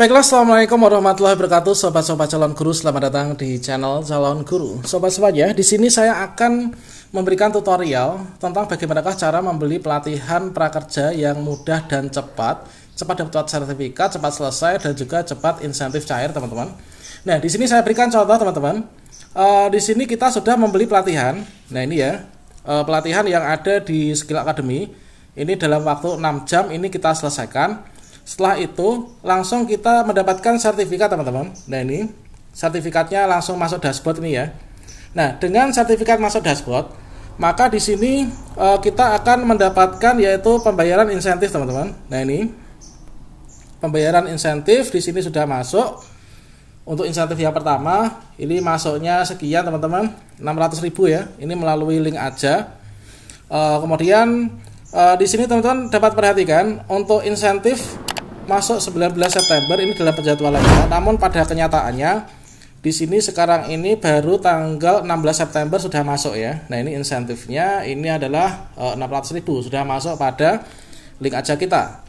Baiklah, Assalamualaikum warahmatullahi wabarakatuh Sobat-sobat calon guru, selamat datang di channel calon guru Sobat-sobat ya, di sini saya akan memberikan tutorial Tentang bagaimanakah cara membeli pelatihan prakerja yang mudah dan cepat Cepat dapat sertifikat, cepat selesai, dan juga cepat insentif cair teman-teman Nah, di sini saya berikan contoh teman-teman uh, Di sini kita sudah membeli pelatihan Nah ini ya, uh, pelatihan yang ada di Skill Academy Ini dalam waktu 6 jam ini kita selesaikan setelah itu langsung kita mendapatkan sertifikat teman-teman. Nah ini sertifikatnya langsung masuk dashboard ini ya. Nah dengan sertifikat masuk dashboard maka di sini e, kita akan mendapatkan yaitu pembayaran insentif teman-teman. Nah ini pembayaran insentif di sini sudah masuk. Untuk insentif yang pertama ini masuknya sekian teman-teman ribu ya. Ini melalui link aja. E, kemudian e, di sini teman-teman dapat perhatikan untuk insentif masuk 19 September ini dalam penjadwalannya. Namun pada kenyataannya di sini sekarang ini baru tanggal 16 September sudah masuk ya. Nah, ini insentifnya ini adalah e, eh, 600.000 sudah masuk pada link aja kita.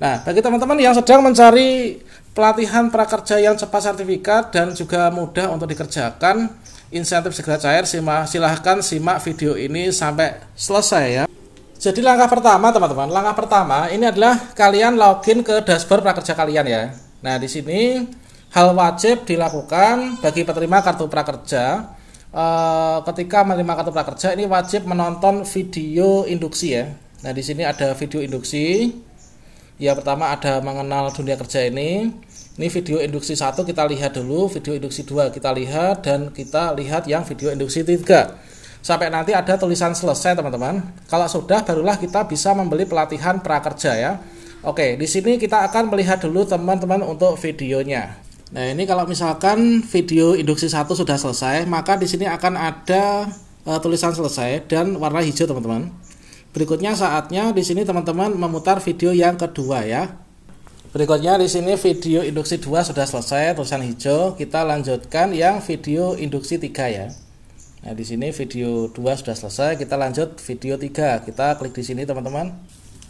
Nah, bagi teman-teman yang sedang mencari pelatihan prakerja yang cepat sertifikat dan juga mudah untuk dikerjakan, insentif segera cair, simak, silahkan simak video ini sampai selesai ya. Jadi langkah pertama teman-teman, langkah pertama ini adalah kalian login ke dashboard prakerja kalian ya. Nah di sini hal wajib dilakukan bagi penerima kartu prakerja e, ketika menerima kartu prakerja ini wajib menonton video induksi ya. Nah di sini ada video induksi. Ya pertama ada mengenal dunia kerja ini. Ini video induksi satu kita lihat dulu, video induksi 2 kita lihat dan kita lihat yang video induksi 3 sampai nanti ada tulisan selesai teman-teman. Kalau sudah barulah kita bisa membeli pelatihan prakerja ya. Oke, di sini kita akan melihat dulu teman-teman untuk videonya. Nah, ini kalau misalkan video induksi 1 sudah selesai, maka di sini akan ada e, tulisan selesai dan warna hijau teman-teman. Berikutnya saatnya di sini teman-teman memutar video yang kedua ya. Berikutnya di sini video induksi 2 sudah selesai, tulisan hijau. Kita lanjutkan yang video induksi 3 ya. Nah, di sini video 2 sudah selesai, kita lanjut video 3. Kita klik di sini, teman-teman.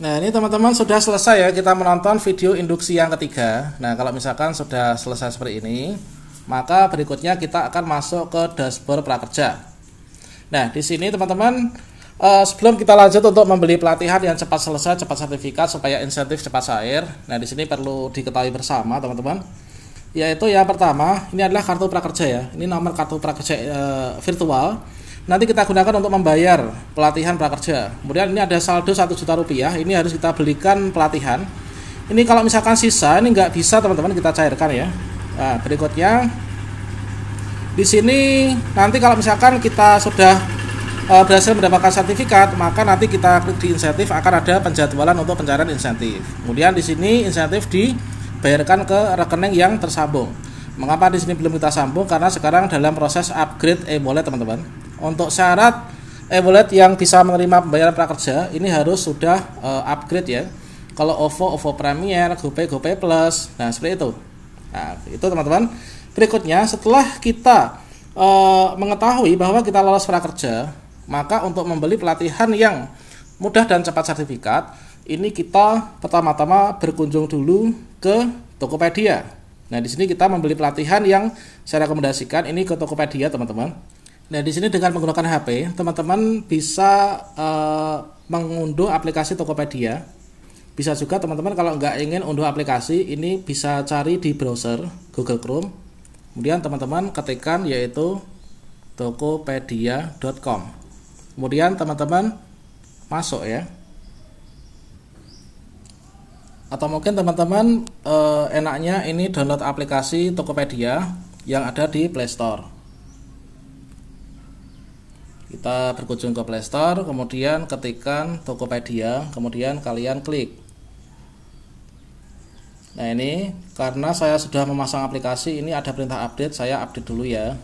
Nah, ini teman-teman sudah selesai ya kita menonton video induksi yang ketiga. Nah, kalau misalkan sudah selesai seperti ini, maka berikutnya kita akan masuk ke dashboard prakerja. Nah, di sini teman-teman Uh, sebelum kita lanjut untuk membeli pelatihan yang cepat selesai, cepat sertifikat supaya insentif cepat cair. Nah, di sini perlu diketahui bersama, teman-teman yaitu yang pertama ini adalah kartu prakerja ya ini nomor kartu prakerja e, virtual nanti kita gunakan untuk membayar pelatihan prakerja kemudian ini ada saldo satu juta rupiah ini harus kita belikan pelatihan ini kalau misalkan sisa ini nggak bisa teman-teman kita cairkan ya nah, berikutnya di sini nanti kalau misalkan kita sudah e, berhasil mendapatkan sertifikat maka nanti kita klik di insentif akan ada penjadwalan untuk pencarian insentif kemudian di sini insentif di bayarkan ke rekening yang tersambung. Mengapa di sini belum kita sambung? Karena sekarang dalam proses upgrade e-wallet teman-teman. Untuk syarat e-wallet yang bisa menerima pembayaran prakerja ini harus sudah uh, upgrade ya. Kalau OVO, OVO Premier, GoPay, GoPay Plus, nah seperti itu. Nah, itu teman-teman. Berikutnya, setelah kita e, mengetahui bahwa kita lolos prakerja, maka untuk membeli pelatihan yang mudah dan cepat sertifikat, ini kita pertama-tama berkunjung dulu ke Tokopedia. Nah, di sini kita membeli pelatihan yang saya rekomendasikan ini ke Tokopedia, teman-teman. Nah, di sini dengan menggunakan HP, teman-teman bisa uh, mengunduh aplikasi Tokopedia. Bisa juga teman-teman kalau nggak ingin unduh aplikasi, ini bisa cari di browser Google Chrome. Kemudian teman-teman ketikkan yaitu tokopedia.com. Kemudian teman-teman masuk ya. Atau mungkin teman-teman eh, enaknya ini download aplikasi Tokopedia yang ada di Play Store. Kita berkunjung ke Play Store, kemudian ketikkan Tokopedia, kemudian kalian klik. Nah ini karena saya sudah memasang aplikasi ini ada perintah update saya update dulu ya.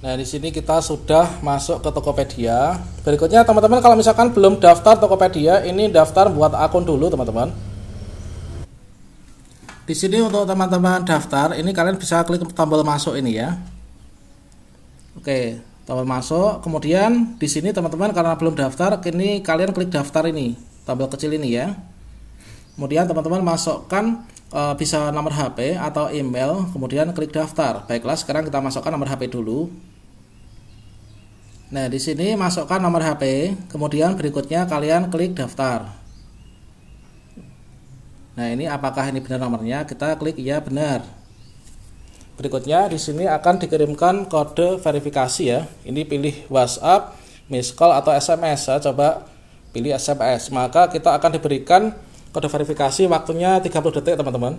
Nah di sini kita sudah masuk ke Tokopedia. Berikutnya teman-teman kalau misalkan belum daftar Tokopedia ini daftar buat akun dulu teman-teman. Di sini untuk teman-teman daftar, ini kalian bisa klik tombol masuk ini ya. Oke, tombol masuk. Kemudian di sini teman-teman karena belum daftar, kini kalian klik daftar ini, tombol kecil ini ya. Kemudian teman-teman masukkan e, bisa nomor HP atau email, kemudian klik daftar. Baiklah, sekarang kita masukkan nomor HP dulu. Nah, di sini masukkan nomor HP, kemudian berikutnya kalian klik daftar. Nah, ini apakah ini benar nomornya? Kita klik ya benar. Berikutnya di sini akan dikirimkan kode verifikasi ya. Ini pilih WhatsApp, miss call atau SMS. Saya coba pilih SMS. Maka kita akan diberikan kode verifikasi waktunya 30 detik, teman-teman.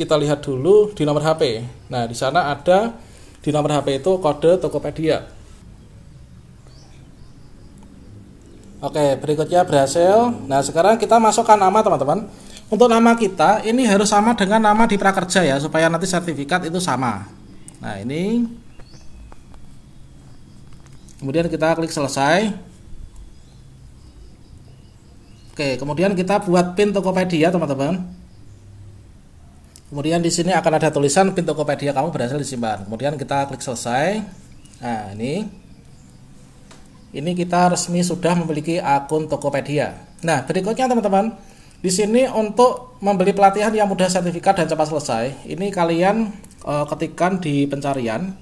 Kita lihat dulu di nomor HP. Nah, di sana ada di nomor HP itu kode Tokopedia. Oke, berikutnya berhasil. Nah, sekarang kita masukkan nama, teman-teman. Untuk nama kita ini harus sama dengan nama di prakerja ya supaya nanti sertifikat itu sama. Nah, ini Kemudian kita klik selesai. Oke, kemudian kita buat pin Tokopedia, teman-teman. Kemudian di sini akan ada tulisan pin Tokopedia kamu berhasil disimpan. Kemudian kita klik selesai. Nah, ini ini kita resmi sudah memiliki akun Tokopedia. Nah, berikutnya teman-teman, di sini untuk membeli pelatihan yang mudah sertifikat dan cepat selesai, ini kalian e, ketikkan di pencarian.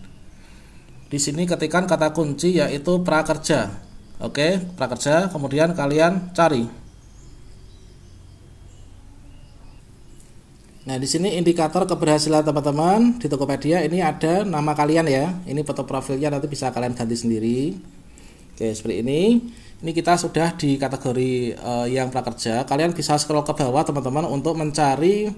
Di sini ketikkan kata kunci yaitu prakerja. Oke, prakerja, kemudian kalian cari. Nah, di sini indikator keberhasilan teman-teman di Tokopedia ini ada nama kalian ya. Ini foto profilnya nanti bisa kalian ganti sendiri. Oke, seperti ini. Ini kita sudah di kategori uh, yang prakerja. Kalian bisa scroll ke bawah teman-teman untuk mencari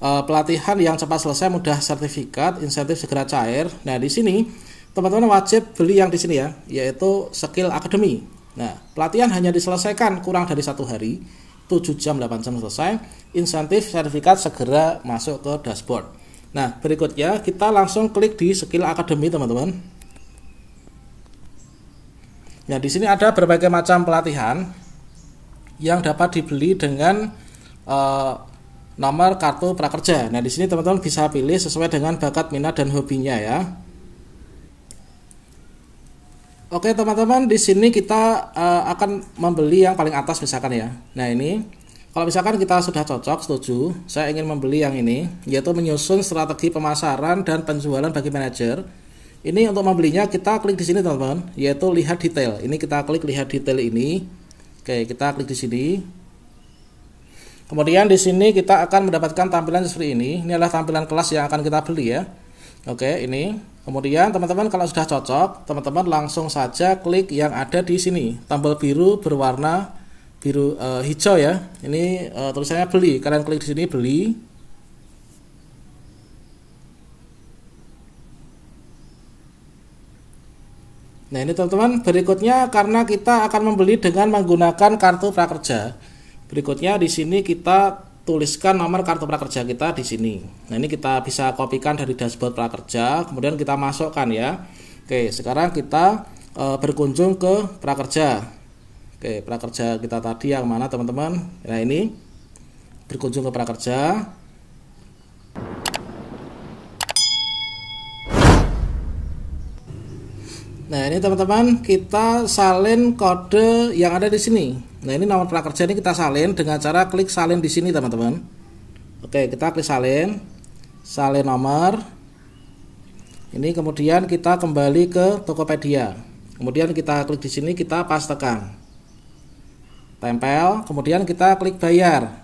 uh, pelatihan yang cepat selesai, mudah sertifikat, insentif segera cair. Nah, di sini teman-teman wajib beli yang di sini ya, yaitu Skill Academy. Nah, pelatihan hanya diselesaikan kurang dari satu hari, 7 jam, 8 jam selesai. Insentif sertifikat segera masuk ke dashboard. Nah, berikutnya kita langsung klik di Skill Academy, teman-teman. Nah, di sini ada berbagai macam pelatihan yang dapat dibeli dengan eh, nomor kartu prakerja. Nah, di sini teman-teman bisa pilih sesuai dengan bakat, minat dan hobinya ya. Oke, teman-teman, di sini kita eh, akan membeli yang paling atas misalkan ya. Nah, ini kalau misalkan kita sudah cocok, setuju, saya ingin membeli yang ini, yaitu menyusun strategi pemasaran dan penjualan bagi manajer ini untuk membelinya kita klik di sini teman-teman, yaitu lihat detail. Ini kita klik lihat detail ini. Oke, kita klik di sini. Kemudian di sini kita akan mendapatkan tampilan seperti ini. Ini adalah tampilan kelas yang akan kita beli ya. Oke, ini. Kemudian teman-teman kalau sudah cocok, teman-teman langsung saja klik yang ada di sini. Tombol biru berwarna biru uh, hijau ya. Ini uh, tulisannya beli. Kalian klik di sini beli. Nah ini teman-teman berikutnya karena kita akan membeli dengan menggunakan kartu prakerja. Berikutnya di sini kita tuliskan nomor kartu prakerja kita di sini. Nah ini kita bisa kopikan dari dashboard prakerja, kemudian kita masukkan ya. Oke sekarang kita e, berkunjung ke prakerja. Oke prakerja kita tadi yang mana teman-teman? Nah ini berkunjung ke prakerja. Nah ini teman-teman kita salin kode yang ada di sini. Nah ini nomor prakerja ini kita salin dengan cara klik salin di sini teman-teman. Oke kita klik salin, salin nomor. Ini kemudian kita kembali ke Tokopedia. Kemudian kita klik di sini kita pastekan, kan tempel. Kemudian kita klik bayar.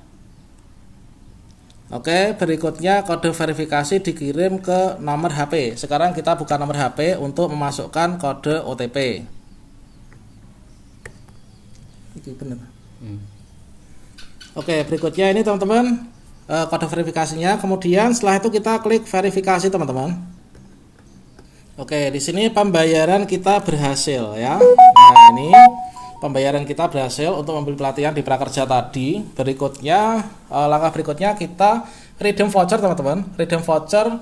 Oke, berikutnya kode verifikasi dikirim ke nomor HP. Sekarang kita buka nomor HP untuk memasukkan kode OTP. Ini benar. Hmm. Oke, berikutnya ini teman-teman eh, kode verifikasinya. Kemudian setelah itu kita klik verifikasi teman-teman. Oke, di sini pembayaran kita berhasil ya. Nah, ini pembayaran kita berhasil untuk membeli pelatihan di prakerja tadi. Berikutnya eh, langkah berikutnya kita redeem voucher teman-teman, redeem voucher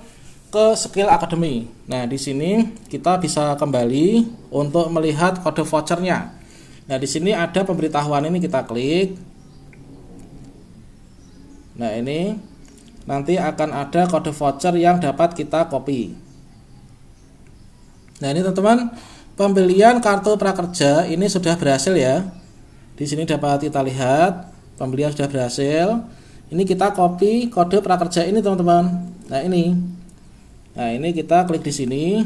ke skill academy. Nah, di sini kita bisa kembali untuk melihat kode vouchernya. Nah, di sini ada pemberitahuan ini kita klik. Nah, ini nanti akan ada kode voucher yang dapat kita copy. Nah, ini teman-teman Pembelian kartu prakerja ini sudah berhasil ya. Di sini dapat kita lihat pembelian sudah berhasil. Ini kita copy kode prakerja ini teman-teman. Nah ini, nah ini kita klik di sini.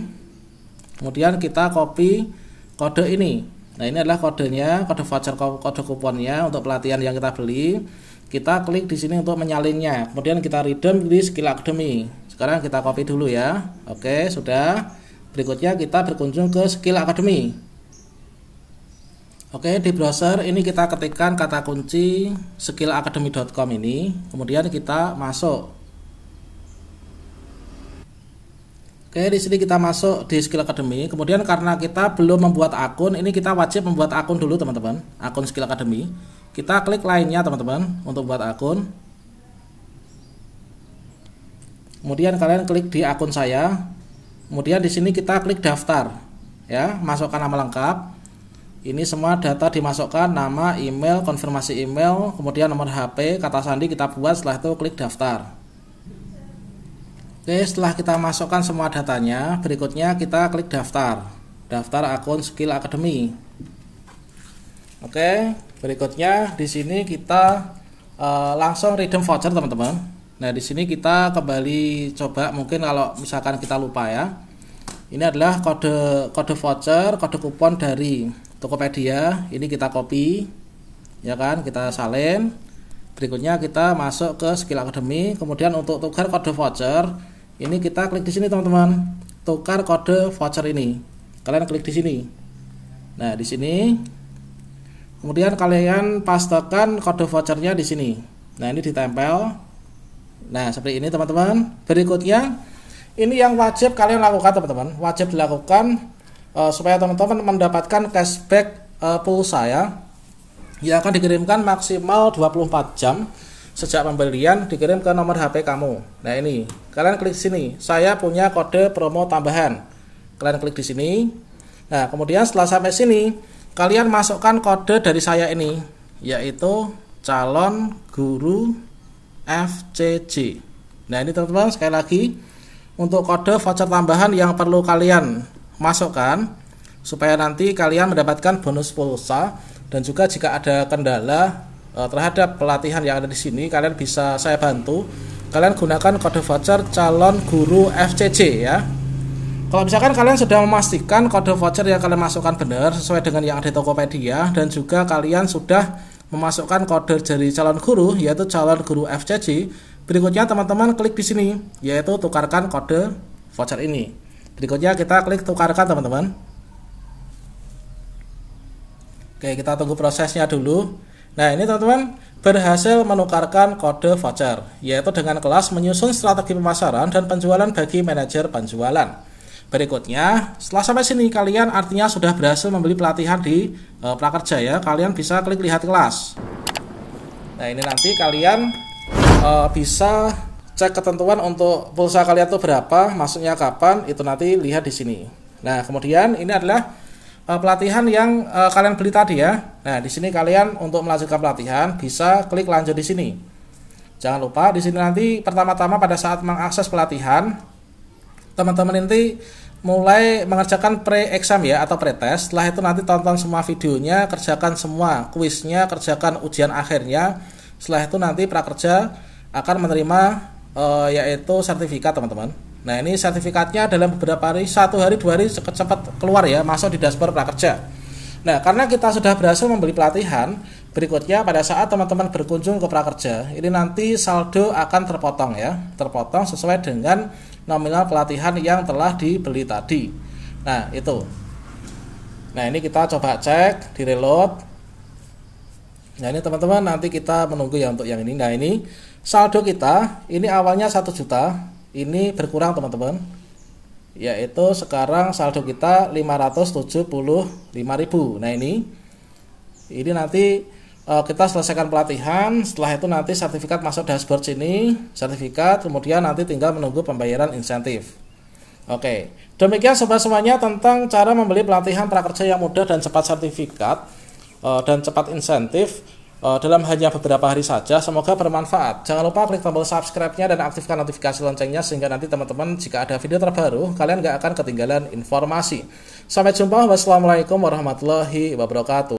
Kemudian kita copy kode ini. Nah ini adalah kodenya, kode voucher, kode kuponnya untuk pelatihan yang kita beli. Kita klik di sini untuk menyalinnya. Kemudian kita redeem di skill academy. Sekarang kita copy dulu ya. Oke sudah. Berikutnya kita berkunjung ke Skill Academy. Oke, di browser ini kita ketikkan kata kunci skillacademy.com ini, kemudian kita masuk. Oke, di sini kita masuk di Skill Academy. Kemudian karena kita belum membuat akun, ini kita wajib membuat akun dulu, teman-teman. Akun Skill Academy. Kita klik lainnya, teman-teman, untuk buat akun. Kemudian kalian klik di akun saya, Kemudian di sini kita klik daftar. Ya, masukkan nama lengkap. Ini semua data dimasukkan nama, email, konfirmasi email, kemudian nomor HP, kata sandi kita buat setelah itu klik daftar. Oke, setelah kita masukkan semua datanya, berikutnya kita klik daftar. Daftar akun Skill Academy. Oke, berikutnya di sini kita uh, langsung redeem voucher teman-teman Nah, di sini kita kembali coba mungkin kalau misalkan kita lupa ya. Ini adalah kode kode voucher, kode kupon dari Tokopedia. Ini kita copy ya kan, kita salin. Berikutnya kita masuk ke skill academy, kemudian untuk tukar kode voucher, ini kita klik di sini teman-teman. Tukar kode voucher ini. Kalian klik di sini. Nah, di sini kemudian kalian pastekan kode vouchernya di sini. Nah, ini ditempel Nah, seperti ini teman-teman. Berikutnya ini yang wajib kalian lakukan teman-teman. Wajib dilakukan uh, supaya teman-teman mendapatkan cashback uh, pulsa ya. Yang akan dikirimkan maksimal 24 jam sejak pembelian dikirim ke nomor HP kamu. Nah, ini. Kalian klik sini. Saya punya kode promo tambahan. Kalian klik di sini. Nah, kemudian setelah sampai sini, kalian masukkan kode dari saya ini, yaitu calon guru FCC. Nah, ini teman-teman sekali lagi untuk kode voucher tambahan yang perlu kalian masukkan supaya nanti kalian mendapatkan bonus pulsa dan juga jika ada kendala eh, terhadap pelatihan yang ada di sini kalian bisa saya bantu kalian gunakan kode voucher calon guru FCC ya kalau misalkan kalian sudah memastikan kode voucher yang kalian masukkan benar sesuai dengan yang ada di Tokopedia dan juga kalian sudah memasukkan kode dari calon guru yaitu calon guru FCC. Berikutnya teman-teman klik di sini yaitu tukarkan kode voucher ini. Berikutnya kita klik tukarkan teman-teman. Oke, kita tunggu prosesnya dulu. Nah, ini teman-teman berhasil menukarkan kode voucher yaitu dengan kelas menyusun strategi pemasaran dan penjualan bagi manajer penjualan berikutnya. Setelah sampai sini kalian artinya sudah berhasil membeli pelatihan di e, prakerja ya. Kalian bisa klik lihat kelas. Nah, ini nanti kalian e, bisa cek ketentuan untuk pulsa kalian tuh berapa, masuknya kapan, itu nanti lihat di sini. Nah, kemudian ini adalah e, pelatihan yang e, kalian beli tadi ya. Nah, di sini kalian untuk melanjutkan pelatihan bisa klik lanjut di sini. Jangan lupa di sini nanti pertama-tama pada saat mengakses pelatihan teman-teman inti mulai mengerjakan pre-exam ya atau pre-test Setelah itu nanti tonton semua videonya, kerjakan semua kuisnya, kerjakan ujian akhirnya. Setelah itu nanti prakerja akan menerima e, yaitu sertifikat teman-teman. Nah ini sertifikatnya dalam beberapa hari, satu hari dua hari cepat keluar ya, masuk di dashboard prakerja. Nah karena kita sudah berhasil membeli pelatihan, berikutnya pada saat teman-teman berkunjung ke prakerja, ini nanti saldo akan terpotong ya, terpotong sesuai dengan nominal pelatihan yang telah dibeli tadi. Nah, itu. Nah, ini kita coba cek di reload. Nah, ini teman-teman nanti kita menunggu ya untuk yang ini. Nah, ini saldo kita ini awalnya 1 juta, ini berkurang teman-teman. Yaitu sekarang saldo kita 575.000. Nah, ini ini nanti Eh, kita selesaikan pelatihan setelah itu nanti sertifikat masuk dashboard sini sertifikat kemudian nanti tinggal menunggu pembayaran insentif oke demikian sobat semuanya tentang cara membeli pelatihan prakerja yang mudah dan cepat sertifikat eh, dan cepat insentif eh, dalam hanya beberapa hari saja semoga bermanfaat jangan lupa klik tombol subscribe-nya dan aktifkan notifikasi loncengnya sehingga nanti teman-teman jika ada video terbaru kalian gak akan ketinggalan informasi sampai jumpa wassalamualaikum warahmatullahi wabarakatuh